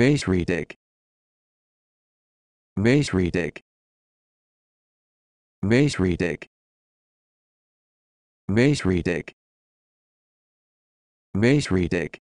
Meesredig. Meesredig. Meesredig. Meesredig. Meesredig.